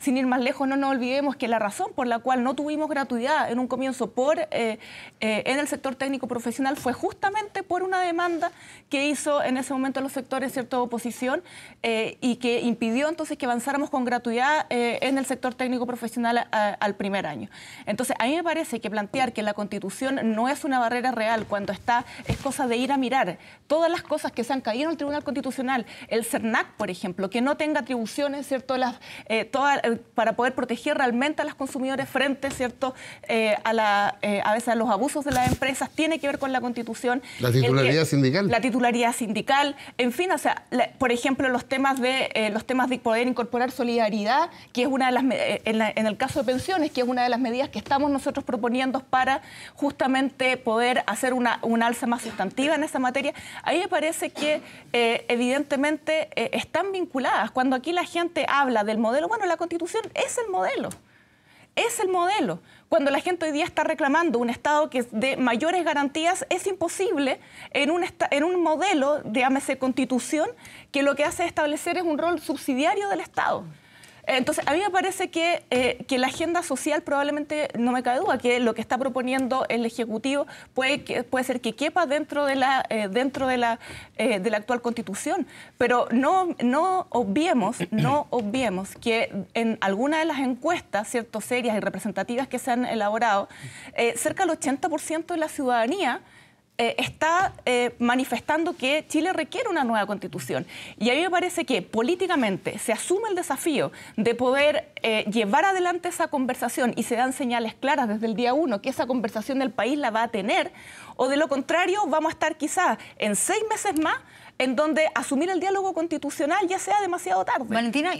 Sin ir más lejos, no nos olvidemos que la razón por la cual no tuvimos gratuidad en un comienzo por, eh, eh, en el sector técnico profesional fue justamente por una demanda que hizo en ese momento los sectores cierta oposición eh, y que impidió entonces que avanzáramos con gratuidad en el sector técnico profesional al primer año. Entonces, a mí me parece que plantear que la constitución no es una barrera real cuando está, es cosa de ir a mirar todas las cosas que se han caído en el Tribunal Constitucional, el CERNAC, por ejemplo, que no tenga atribuciones, ¿cierto? Las, todas, para poder proteger realmente a los consumidores frente ¿cierto? Eh, a, la, eh, a veces a los abusos de las empresas, tiene que ver con la constitución. La titularidad sindical. La titularidad sindical, en fin, o sea, por ejemplo, los temas, de, eh, los temas de poder incorporar solidaridad, que es una de las, en, el caso de pensiones, que es una de las medidas que estamos nosotros proponiendo para justamente poder hacer una, una alza más sustantiva en esa materia. Ahí me parece que evidentemente están vinculadas. Cuando aquí la gente habla del modelo, bueno, la constitución es el modelo. Es el modelo. Cuando la gente hoy día está reclamando un Estado que de mayores garantías, es imposible en un, en un modelo, llámese Constitución, que lo que hace es establecer es un rol subsidiario del Estado. Entonces, a mí me parece eh, que, la agenda social probablemente, no me cabe duda, que lo que está proponiendo el Ejecutivo puede, puede ser que quepa dentro de la, eh, dentro eh, de la, actual Constitución. Pero no, no obviemos, no que en alguna de las encuestas, serias y representativas que se han elaborado, cerca del 80% de la ciudadanía eh, está eh, manifestando que Chile requiere una nueva constitución. Y a mí me parece que políticamente se asume el desafío de poder eh, llevar adelante esa conversación y se dan señales claras desde el día uno que esa conversación del país la va a tener, o de lo contrario vamos a estar quizás en seis meses más en donde asumir el diálogo constitucional ya sea demasiado tarde. Valentina,